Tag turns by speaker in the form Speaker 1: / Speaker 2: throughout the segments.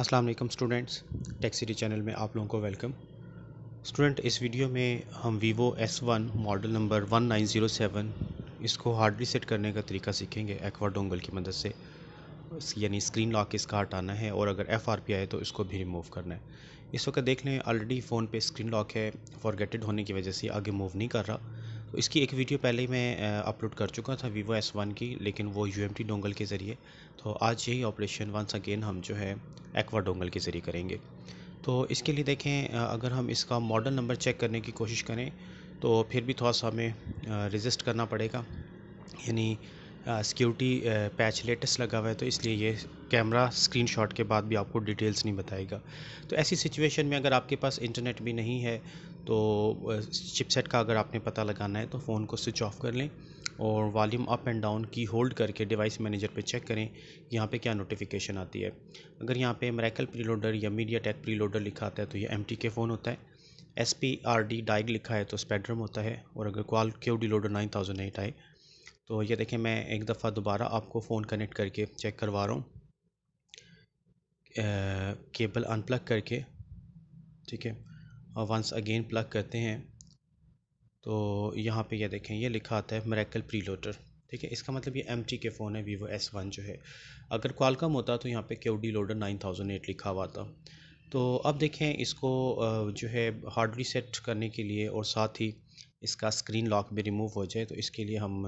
Speaker 1: अस्सलाम वालेकुम students tech city channel में आप लोगों को वेलकम स्टूडेंट इस वीडियो में हम वीवो S1 मॉडल नंबर 1907 इसको हार्ड रीसेट करने का तरीका सीखेंगे एक्वा डोंगल की मदद से यानी स्क्रीन लॉक इसका हटाना है और अगर एफ आए तो इसको भी रिमूव करना है इस वक्त देख लें ऑलरेडी फ़ोन पे स्क्रीन लॉक है फॉरगेटेड होने की वजह से आगे मूव नहीं कर रहा इसकी एक वीडियो पहले ही मैं अपलोड कर चुका था वीवो एस वन की लेकिन वो यू एम टी डोंगल के ज़रिए तो आज यही ऑपरेशन वंस अगेन हम जो है एक्वा डोंगल के ज़रिए करेंगे तो इसके लिए देखें अगर हम इसका मॉडल नंबर चेक करने की कोशिश करें तो फिर भी थोड़ा सा हमें रजिस्ट करना पड़ेगा यानी सिक्योरिटी पैच लेटेस्ट लगा हुआ है तो इसलिए ये कैमरा स्क्रीनशॉट के बाद भी आपको डिटेल्स नहीं बताएगा तो ऐसी सिचुएशन में अगर आपके पास इंटरनेट भी नहीं है तो चिपसेट का अगर आपने पता लगाना है तो फ़ोन को स्विच ऑफ कर लें और वॉल्यूम अप एंड डाउन की होल्ड करके डिवाइस मैनेजर पे चेक करें यहाँ पे क्या नोटिफिकेशन आती है अगर यहाँ पे प्री प्रीलोडर या मीडिया टेक प्रीलोडर लिखा आता है तो ये एम के फ़ोन होता है S P R D diag लिखा है तो स्पेड्रम होता है और अगर qual Q D loader nine thousand eight आए तो ये देखें मैं एक दफ़ा दोबारा आपको फ़ोन कनेक्ट करके चेक करवा रहा हूँ केबल अनप्लग करके ठीक है और वंस अगेन प्लग करते हैं तो यहाँ पे ये यह देखें ये लिखा आता है मेरेकल प्रीलोटर ठीक है इसका मतलब ये एम के फ़ोन है वीवो एस वन जो है अगर क्वालकम होता तो यहाँ पे के D loader nine thousand eight लिखा हुआ था तो अब देखें इसको जो है हार्ड रीसेट करने के लिए और साथ ही इसका स्क्रीन लॉक भी रिमूव हो जाए तो इसके लिए हम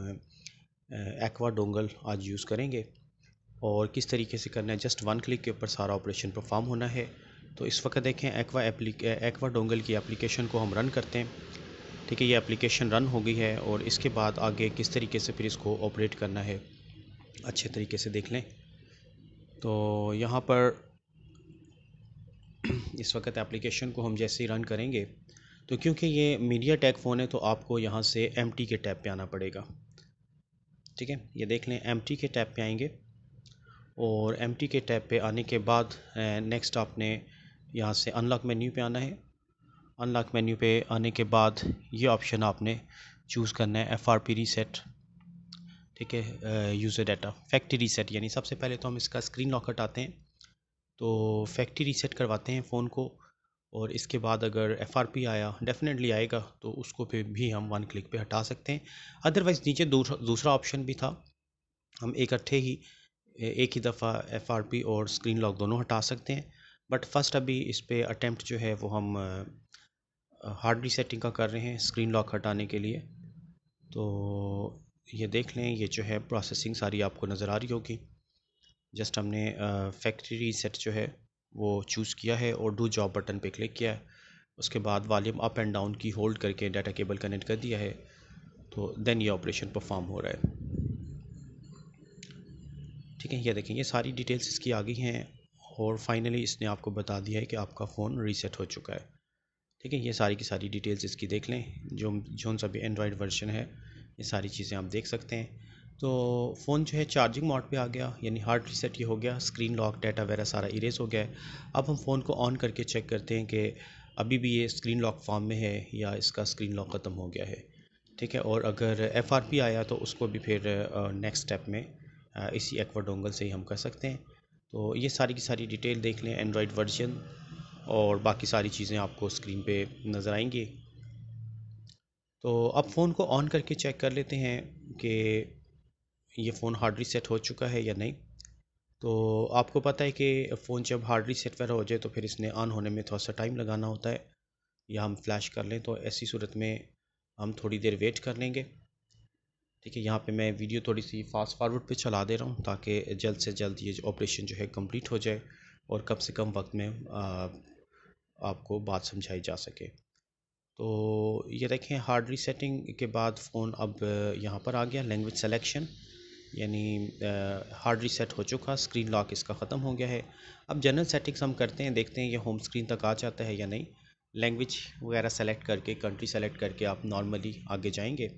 Speaker 1: एक्वा डोंगल आज यूज़ करेंगे और किस तरीके से करना है जस्ट वन क्लिक के ऊपर सारा ऑपरेशन परफॉर्म होना है तो इस वक्त देखें एक्वा एक्वा डोंगल की एप्लीकेशन को हम रन करते हैं ठीक है ये एप्लीकेशन रन हो गई है और इसके बाद आगे किस तरीके से फिर इसको ऑपरेट करना है अच्छे तरीके से देख लें तो यहाँ पर इस वक्त एप्लीकेशन को हम जैसे ही रन करेंगे तो क्योंकि ये मीडिया टैग फ़ोन है तो आपको यहाँ से एम के टैब पे आना पड़ेगा ठीक है ये देख लें एम के टैब पे आएंगे और एम के टैब पे आने के बाद नेक्स्ट आपने यहाँ से अनलॉक मेन्यू पे आना है अनलॉक मेन्यू पे आने के बाद ये ऑप्शन आपने चूज़ करना है एफ आर पी रीसेट ठीक है यूज़र डाटा फैक्ट्री रीसेट यानी सबसे पहले तो हम इसका स्क्रीन लॉक हटाते हैं तो फैक्ट्री रीसेट करवाते हैं फ़ोन को और इसके बाद अगर एफ आर पी आया डेफिनेटली आएगा तो उसको पे भी हम वन क्लिक पे हटा सकते हैं अदरवाइज़ नीचे दूसरा ऑप्शन भी था हम इकट्ठे ही एक ही दफ़ा एफ आर पी और स्क्रीन लॉक दोनों हटा सकते हैं बट फर्स्ट अभी इस पर अटैम्प्ट जो है वो हम हार्ड रीसेटिंग का कर रहे हैं स्क्रीन लॉक हटाने के लिए तो ये देख लें ये जो है प्रोसेसिंग सारी आपको नज़र आ रही होगी जस्ट हमने फैक्ट्री रीसेट जो है वो चूज़ किया है और डू जॉब बटन पे क्लिक किया है उसके बाद वॉल्यूम अप एंड डाउन की होल्ड करके डाटा केबल कनेक्ट कर दिया है तो देन ये ऑपरेशन परफॉर्म हो रहा है ठीक है ये देखें ये सारी डिटेल्स इसकी आ गई हैं और फाइनली इसने आपको बता दिया है कि आपका फ़ोन रीसेट हो चुका है ठीक है ये सारी की सारी डिटेल्स इसकी देख लें जो जो सा भी एंड्रॉयड वर्जन है ये सारी चीज़ें आप देख सकते हैं तो फ़ोन जो है चार्जिंग मोड पे आ गया यानी हार्ड रीसेट ये हो गया स्क्रीन लॉक डाटा वगैरह सारा इरेज हो गया है अब हम फ़ोन को ऑन करके चेक करते हैं कि अभी भी ये स्क्रीन लॉक फॉर्म में है या इसका स्क्रीन लॉक ख़त्म हो गया है ठीक है और अगर एफ आया तो उसको भी फिर नेक्स्ट स्टेप में इसी एक्वा डोंगल से ही हम कर सकते हैं तो ये सारी की सारी डिटेल देख लें एंड्रॉयड वर्जन और बाकी सारी चीज़ें आपको स्क्रीन पे नज़र आएंगी तो अब फ़ोन को ऑन करके चेक कर लेते हैं कि ये फ़ोन हार्ड रीसेट हो चुका है या नहीं तो आपको पता है कि फ़ोन जब हार्ड रीसेट वगैरह हो जाए तो फिर इसने ऑन होने में थोड़ा सा टाइम लगाना होता है या हम फ्लैश कर लें तो ऐसी सूरत में हम थोड़ी देर वेट कर लेंगे ठीक है यहाँ पे मैं वीडियो थोड़ी सी फास्ट फॉरवर्ड पे चला दे रहा हूँ ताकि जल्द से जल्द ये ऑपरेशन जो है कंप्लीट हो जाए और कम से कम वक्त में आपको बात समझाई जा सके तो ये देखें हार्ड रीसेटिंग के बाद फ़ोन अब यहाँ पर आ गया लैंग्वेज सेलेक्शन यानी हार्ड रीसेट हो चुका स्क्रीन लॉक इसका ख़त्म हो गया है अब जनरल सेटिंग्स हम करते हैं देखते हैं ये होम स्क्रीन तक आ जाता है या नहीं लैंग्वेज वगैरह सेलेक्ट करके कंट्री सेलेक्ट करके आप नॉर्मली आगे जाएंगे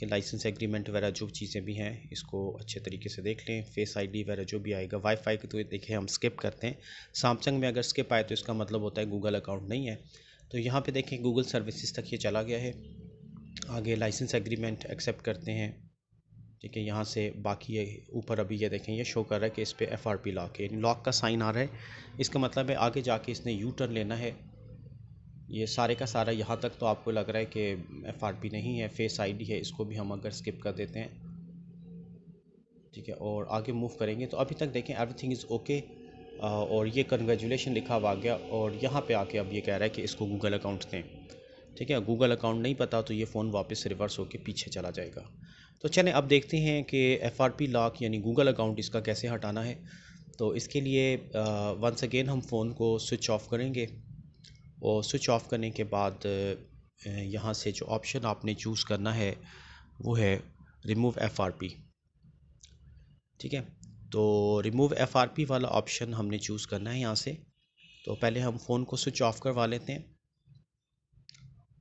Speaker 1: कि लाइसेंस एग्रीमेंट वगैरह जो चीज़ें भी हैं इसको अच्छे तरीके से देख लें फेस आईडी वगैरह जो भी आएगा वाईफाई फाई तो देखें हम स्किप करते हैं सैमसंग में अगर स्किप आए तो इसका मतलब होता है गूगल अकाउंट नहीं है तो यहाँ पे देखें गूगल सर्विसेज तक ये चला गया है आगे लाइसेंस एग्रीमेंट एक्सेप्ट करते हैं ठीक है यहाँ से बाकी ये ऊपर अभी ये देखें ये शो कर रहा है कि इस पर एफ आर पी लॉक है लॉक का साइन आ रहा है इसका मतलब है आगे जाके इसने यू टर्न लेना है ये सारे का सारा यहाँ तक तो आपको लग रहा है कि एफ आर पी नहीं है फेस आई डी है इसको भी हम अगर स्किप कर देते हैं ठीक है और आगे मूव करेंगे तो अभी तक देखें एवरीथिंग इज़ ओके और ये कन्ग्रेचुलेशन लिखा हुआ गया और यहाँ पे आके अब ये कह रहा है कि इसको गूगल अकाउंट दें ठीक है गूगल अकाउंट नहीं पता तो ये फ़ोन वापस रिवर्स होकर पीछे चला जाएगा तो चलें अब देखते हैं कि एफ़ आर पी लॉक यानी गूगल अकाउंट इसका कैसे हटाना है तो इसके लिए वंस अगेन हम फ़ोन को स्विच ऑफ करेंगे और स्विच ऑफ़ करने के बाद यहाँ से जो ऑप्शन आपने चूज़ करना है वो है रिमूव एफ आर पी ठीक है तो रिमूव एफ आर पी वाला ऑप्शन हमने चूज़ करना है यहाँ से तो पहले हम फ़ोन को स्विच ऑफ़ करवा लेते हैं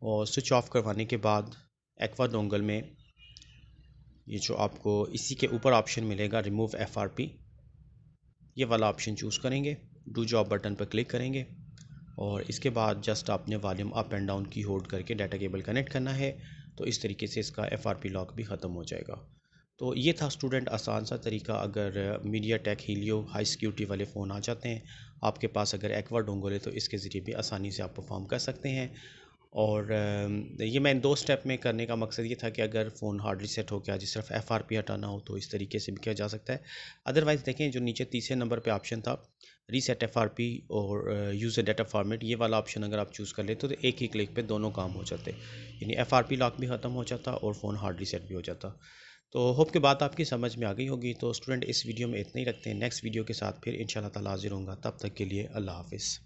Speaker 1: और स्विच ऑफ़ करवाने के बाद एक्वा डोंगल में ये जो आपको इसी के ऊपर ऑप्शन मिलेगा रिमूव एफ आर पी ये वाला ऑप्शन चूज़ करेंगे डू जॉब बटन पर क्लिक करेंगे और इसके बाद जस्ट आपने वॉल्यूम अप एंड डाउन की होल्ड करके डाटा केबल कनेक्ट करना है तो इस तरीके से इसका एफ लॉक भी ख़त्म हो जाएगा तो ये था स्टूडेंट आसान सा तरीका अगर MediaTek Helio high security वाले फ़ोन आ जाते हैं आपके पास अगर एक्वा है तो इसके ज़रिए भी आसानी से आप परफॉर्म कर सकते हैं और ये मैं दो स्टेप में करने का मकसद ये था कि अगर फ़ोन हार्ड रीसेट हो गया जिस सिर्फ एफ आर पी हटाना हो तो इस तरीके से भी किया जा सकता है अदरवाइज़ देखें जो नीचे तीसरे नंबर पे ऑप्शन था रीसेट एफ आर पी और यूज़र डाटा फॉर्मेट ये वाला ऑप्शन अगर आप चूज़ कर लेते तो एक ही क्लिक पे दोनों काम हो जाते यानी एफ आर पी लॉक भी ख़त्म हो जाता और फ़ोन हार्ड रीसेट भी हो जाता तो होप के बाद आपकी समझ में आ गई होगी तो स्टूडेंट इस वीडियो में इतना ही रखते हैं नेक्स्ट वीडियो के साथ फिर इन शाला हाजिर होंगे तब तक के लिए अल्लाह हाफिज़